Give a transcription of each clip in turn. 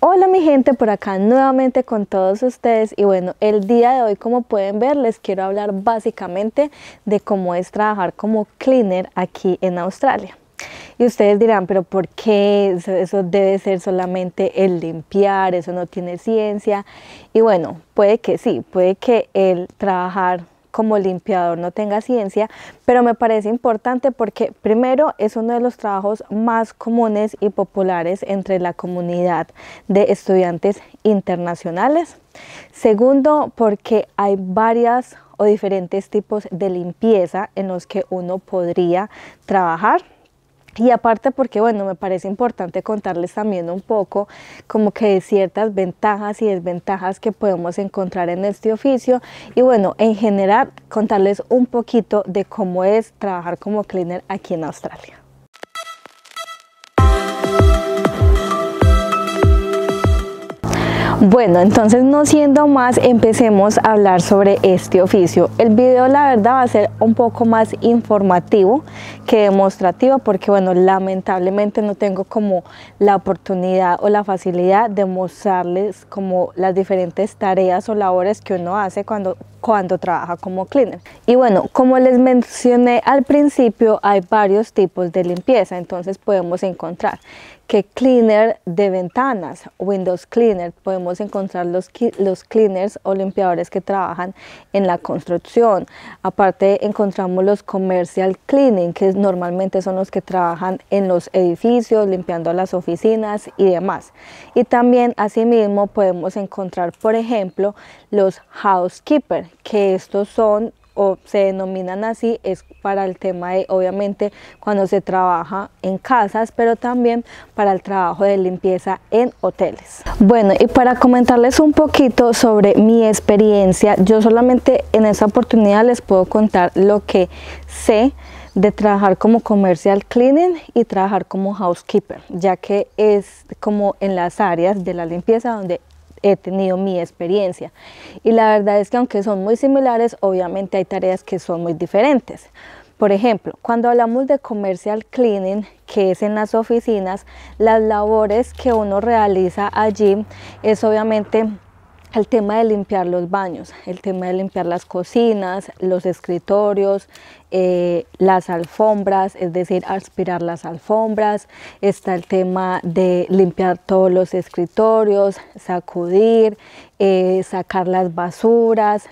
Hola mi gente, por acá nuevamente con todos ustedes y bueno, el día de hoy como pueden ver les quiero hablar básicamente de cómo es trabajar como cleaner aquí en Australia. Y ustedes dirán, pero ¿por qué eso, debe ser solamente el limpiar? Eso no tiene ciencia. Y bueno, puede que sí, puede que el trabajar como limpiador no tenga ciencia, pero me parece importante porque primero es uno de los trabajos más comunes y populares entre la comunidad de estudiantes internacionales. Segundo, porque hay varias o diferentes tipos de limpieza en los que uno podría trabajar. Y aparte porque, bueno, me parece importante contarles también un poco como que ciertas ventajas y desventajas que podemos encontrar en este oficio. Y bueno, en general, contarles un poquito de cómo es trabajar como cleaner aquí en Australia. Bueno, entonces no siendo más, empecemos a hablar sobre este oficio. El video la verdad va a ser un poco más informativo que demostrativo porque bueno, lamentablemente no tengo como la oportunidad o la facilidad de mostrarles como las diferentes tareas o labores que uno hace cuando cuando trabaja como cleaner. Y bueno, como les mencioné al principio, hay varios tipos de limpieza, entonces podemos encontrar que cleaner de ventanas, Windows Cleaner, podemos encontrar los, los cleaners o limpiadores que trabajan en la construcción. Aparte encontramos los commercial cleaning, que normalmente son los que trabajan en los edificios, limpiando las oficinas y demás. Y también asimismo podemos encontrar, por ejemplo, los housekeeper, que estos son o se denominan así es para el tema de, obviamente, cuando se trabaja en casas, pero también para el trabajo de limpieza en hoteles. Bueno, y para comentarles un poquito sobre mi experiencia, yo solamente en esta oportunidad les puedo contar lo que sé de trabajar como commercial cleaning y trabajar como housekeeper, ya que es como en las áreas de la limpieza donde he tenido mi experiencia. Y la verdad es que aunque son muy similares, obviamente hay tareas que son muy diferentes. Por ejemplo, cuando hablamos de commercial cleaning, que es en las oficinas, las labores que uno realiza allí es obviamente el tema de limpiar los baños, el tema de limpiar las cocinas, los escritorios, eh, las alfombras, es decir, aspirar las alfombras, está el tema de limpiar todos los escritorios, sacudir, eh, sacar las basuras,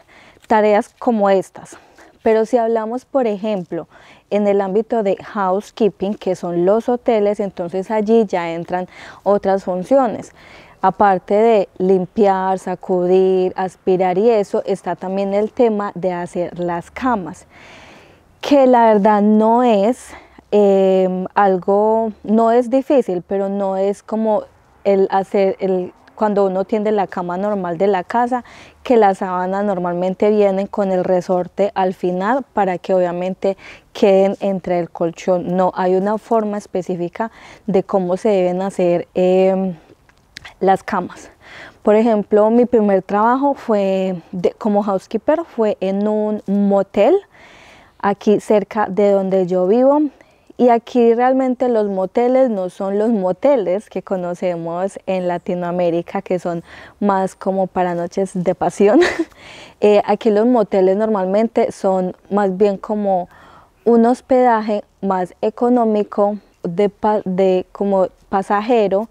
tareas como estas. Pero si hablamos, por ejemplo, en el ámbito de housekeeping, que son los hoteles, entonces allí ya entran otras funciones aparte de limpiar, sacudir, aspirar y eso, está también el tema de hacer las camas, que la verdad no es em, algo, no es difícil, pero no es como el hacer, el, cuando uno tiene la cama normal de la casa, que las sábanas normalmente vienen con el resorte al final para que obviamente queden entre el colchón. No hay una forma específica de cómo se deben hacer. Em, las camas. Por ejemplo, mi primer trabajo fue como housekeeper fue en un motel aquí cerca de donde yo vivo. Y aquí realmente los moteles no son los moteles que conocemos en Latinoamérica, que son más como para noches de pasión. Eh, aquí los moteles normalmente son más bien como un hospedaje más económico de, de como pasajero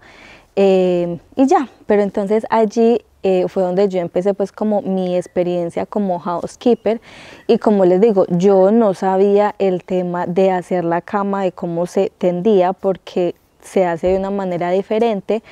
eh, y ya, pero entonces allí eh, fue donde yo empecé pues como mi experiencia como housekeeper y como les digo, yo no sabía el tema de hacer la cama, de cómo se tendía porque se hace de una manera diferente,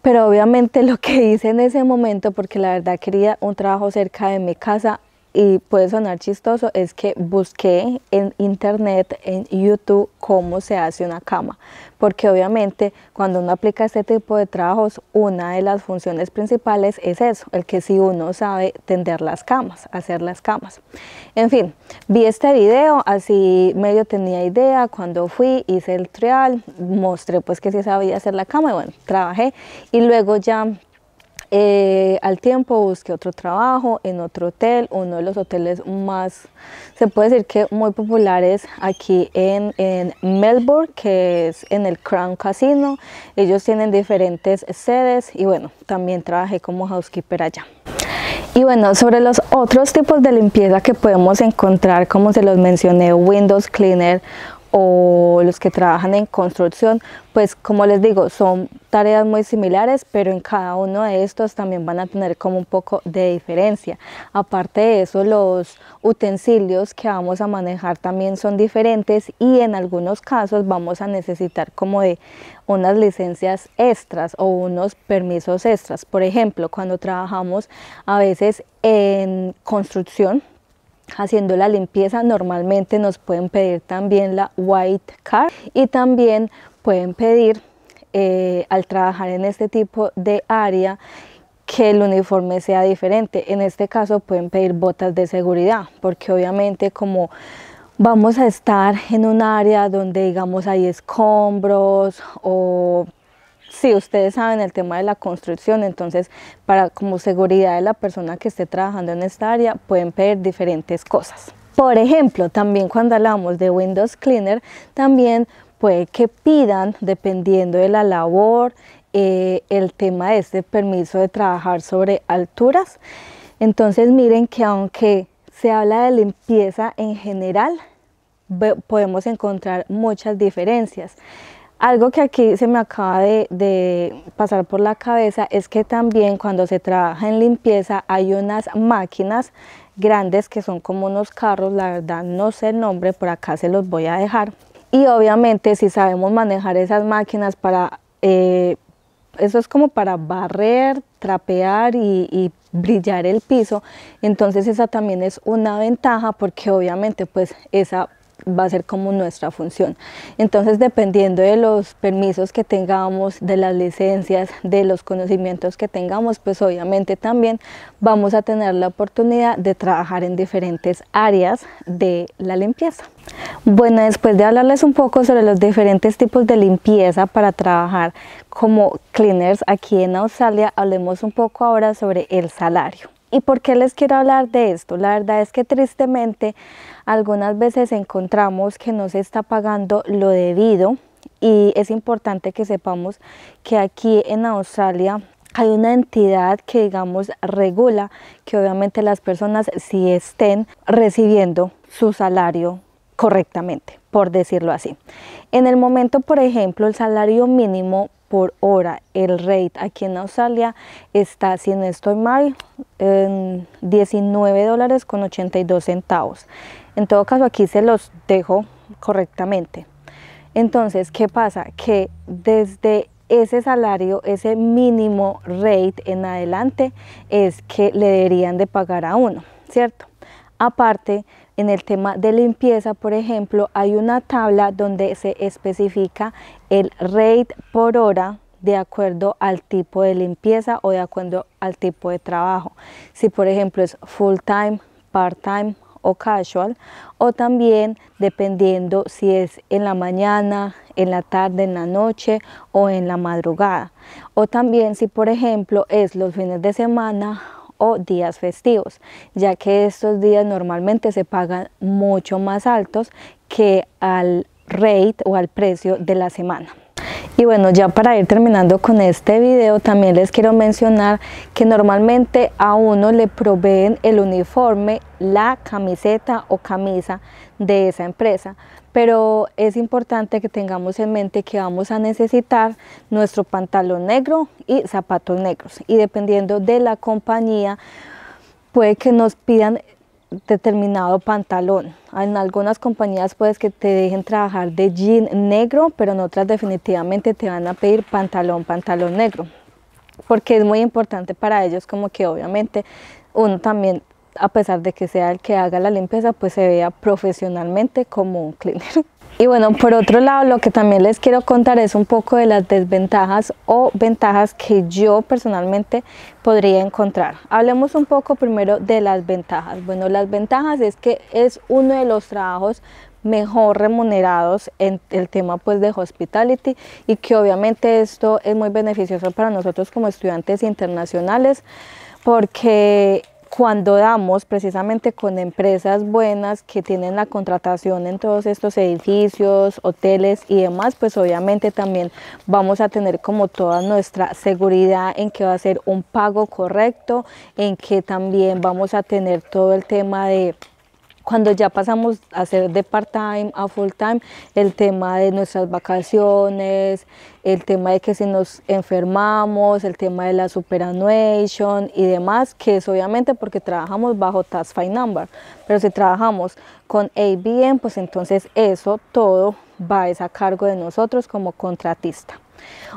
pero obviamente lo que hice en ese momento, porque la verdad quería un trabajo cerca de mi casa, y puede sonar chistoso, es que busqué en internet, en YouTube, cómo se hace una cama. Porque obviamente cuando uno aplica este tipo de trabajos, una de las funciones principales es eso, el que si uno sabe tender las camas, hacer las camas. En fin, vi este video, así medio tenía idea, cuando fui hice el trial, mostré pues que sí sabía hacer la cama y bueno, trabajé y luego ya eh, al tiempo busqué otro trabajo en otro hotel, uno de los hoteles más, se puede decir que muy populares aquí en, en Melbourne, que es en el Crown Casino. Ellos tienen diferentes sedes y bueno, también trabajé como housekeeper allá. Y bueno, sobre los otros tipos de limpieza que podemos encontrar, como se los mencioné, Windows Cleaner o los que trabajan en construcción, pues como les digo, son tareas muy similares, pero en cada uno de estos también van a tener como un poco de diferencia. Aparte de eso, los utensilios que vamos a manejar también son diferentes y en algunos casos vamos a necesitar como de unas licencias extras o unos permisos extras. Por ejemplo, cuando trabajamos a veces en construcción, haciendo la limpieza normalmente nos pueden pedir también la white card y también pueden pedir eh, al trabajar en este tipo de área que el uniforme sea diferente. En este caso pueden pedir botas de seguridad porque obviamente como vamos a estar en un área donde digamos hay escombros o si ustedes saben el tema de la construcción, entonces para como seguridad de la persona que esté trabajando en esta área pueden pedir diferentes cosas. Por ejemplo, también cuando hablamos de Windows Cleaner, también puede que pidan, dependiendo de la labor, eh, el tema de este permiso de trabajar sobre alturas. Entonces miren que aunque se habla de limpieza en general, podemos encontrar muchas diferencias. Algo que aquí se me acaba de, pasar por la cabeza es que también cuando se trabaja en limpieza hay unas máquinas grandes que son como unos carros, la verdad no sé el nombre, por acá se los voy a dejar. Y obviamente si sabemos manejar esas máquinas para, eh, eso es como para barrer, trapear y brillar el piso, entonces esa también es una ventaja porque obviamente pues esa va a ser como nuestra función. Entonces, dependiendo de los permisos que tengamos, de las licencias, de los conocimientos que tengamos, pues obviamente también vamos a tener la oportunidad de trabajar en diferentes áreas de la limpieza. Bueno, después de hablarles un poco sobre los diferentes tipos de limpieza para trabajar como cleaners aquí en Australia, hablemos un poco ahora sobre el salario. ¿Y por qué les quiero hablar de esto? La verdad es que tristemente algunas veces encontramos que no se está pagando lo debido y es importante que sepamos que aquí en Australia hay una entidad que digamos regula que obviamente las personas si estén recibiendo su salario correctamente, por decirlo así. En el momento, por ejemplo, el salario mínimo por hora, el rate aquí en Australia está, si no estoy mal, en 19 dólares con 82 centavos. En todo caso aquí se los dejo correctamente. Entonces, ¿qué pasa? Que desde ese salario, ese mínimo rate en adelante es que le deberían de pagar a uno, ¿cierto? Aparte, en el tema de limpieza, por ejemplo, hay una tabla donde se especifica el rate por hora de acuerdo al tipo de limpieza o de acuerdo al tipo de trabajo. Si por ejemplo es full time, part time, o casual o también dependiendo si es en la mañana, en la tarde, en la noche o en la madrugada. O también si por ejemplo es los fines de semana o días festivos, ya que estos días normalmente se pagan mucho más altos que al rate o al precio de la semana. Y bueno, ya para ir terminando con este video, también les quiero mencionar que normalmente a uno le proveen el uniforme, la camiseta o camisa de esa empresa. Pero es importante que tengamos en mente que vamos a necesitar nuestro pantalón negro y zapatos negros. Y dependiendo de la compañía, puede que nos pidan determinado pantalón. En algunas compañías puedes que te dejen trabajar de jean negro, pero en otras definitivamente te van a pedir pantalón, pantalón negro, porque es muy importante para ellos como que obviamente uno también a pesar de que sea el que haga la limpieza, pues se vea profesionalmente como un cleaner. Y bueno, por otro lado, lo que también les quiero contar es un poco de las desventajas o ventajas que yo personalmente podría encontrar. Hablemos un poco primero de las ventajas. Bueno, las ventajas es que es uno de los trabajos mejor remunerados en el tema pues de hospitality y que obviamente esto es muy beneficioso para nosotros como estudiantes internacionales porque cuando damos precisamente con empresas buenas que tienen la contratación en todos estos edificios, hoteles y demás, pues obviamente también vamos a tener como toda nuestra seguridad en que va a ser un pago correcto, en que también vamos a tener todo el tema de cuando ya pasamos a ser de part-time a full-time, el tema de nuestras vacaciones, el tema de que si nos enfermamos, el tema de la superannuation y demás, que es obviamente porque trabajamos bajo Task Fine Number, pero si trabajamos con ABM, pues entonces eso todo va a cargo de nosotros como contratista.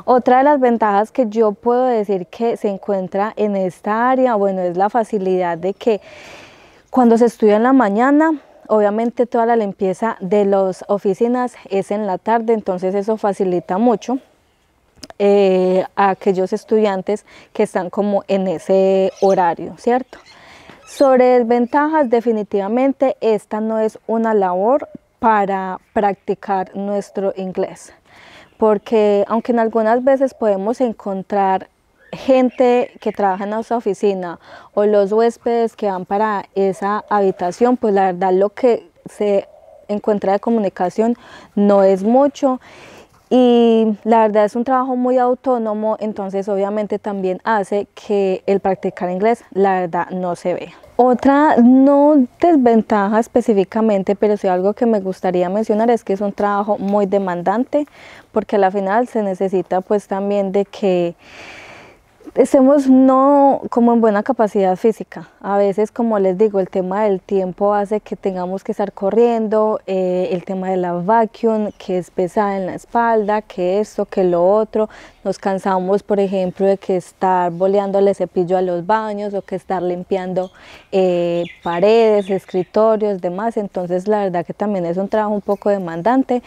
Otra de las ventajas que yo puedo decir que se encuentra en esta área, bueno, es la facilidad de que cuando se estudia en la mañana, obviamente toda la limpieza de las oficinas es en la tarde, entonces eso facilita mucho eh, a aquellos estudiantes que están como en ese horario, ¿cierto? Sobre desventajas, definitivamente esta no es una labor para practicar nuestro inglés, porque aunque en algunas veces podemos encontrar gente que trabaja en nuestra oficina o los huéspedes que van para esa habitación, pues la verdad lo que se encuentra de comunicación no es mucho y la verdad es un trabajo muy autónomo, entonces obviamente también hace que el practicar inglés la verdad no se ve Otra no desventaja específicamente, pero sí algo que me gustaría mencionar es que es un trabajo muy demandante porque a la final se necesita pues también de que estemos no como en buena capacidad física. A veces, como les digo, el tema del tiempo hace que tengamos que estar corriendo, eh, el tema de la vacuum, que es pesada en la espalda, que esto, que lo otro. Nos cansamos, por ejemplo, de que estar boleando el cepillo a los baños o que estar limpiando eh, paredes, escritorios, demás. Entonces, la verdad que también es un trabajo un poco demandante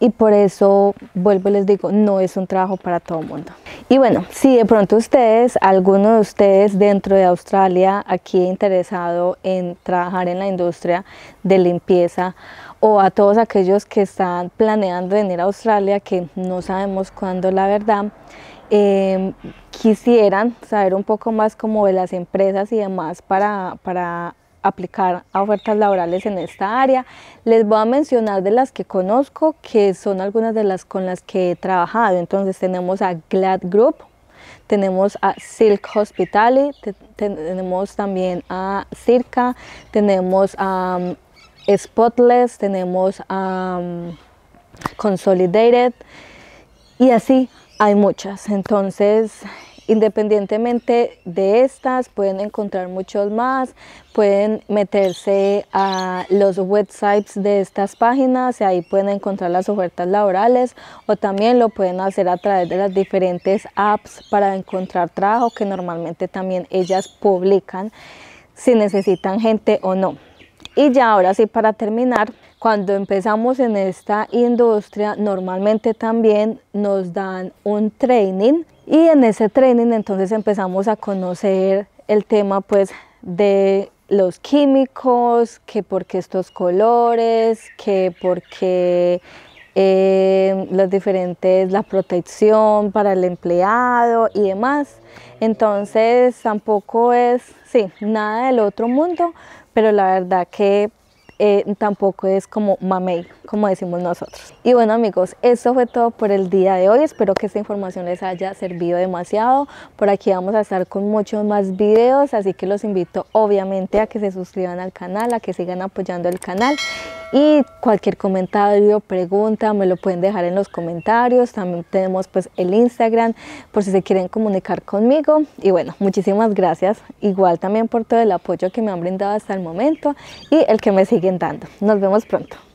y por eso vuelvo y les digo, no es un trabajo para todo el mundo. Y bueno, si de pronto ustedes, alguno de ustedes dentro de Australia aquí interesado en trabajar en la industria de limpieza o a todos aquellos que están planeando venir a Australia que no sabemos cuándo la verdad, em, quisieran saber un poco más como de las empresas y demás para, para aplicar a ofertas laborales en esta área. Les voy a mencionar de las que conozco, que son algunas de las con las que he trabajado. Entonces tenemos a Glad Group, tenemos a Silk Hospitali, tenemos también a Circa, tenemos a um, Spotless, tenemos a um, Consolidated y así hay muchas. Entonces Independientemente de estas, pueden encontrar muchos más, pueden meterse a los websites de estas páginas y ahí pueden encontrar las ofertas laborales o también lo pueden hacer a través de las diferentes apps para encontrar trabajo que normalmente también ellas publican si necesitan gente o no. Y ya ahora sí, para terminar, cuando empezamos en esta industria, normalmente también nos dan un training y en ese training entonces empezamos a conocer el tema pues de los químicos, que por qué estos colores, que por qué eh, los diferentes, la protección para el empleado y demás. Entonces tampoco es, sí, nada del otro mundo, pero la verdad que eh, tampoco es como mamey, como decimos nosotros. Y bueno amigos, eso fue todo por el día de hoy. Espero que esta información les haya servido demasiado. Por aquí vamos a estar con muchos más videos, así que los invito obviamente a que se suscriban al canal, a que sigan apoyando el canal y cualquier comentario, pregunta, me lo pueden dejar en los comentarios. También tenemos pues el Instagram por si se quieren comunicar conmigo. Y bueno, muchísimas gracias igual también por todo el apoyo que me han brindado hasta el momento y el que me siguen dando. Nos vemos pronto.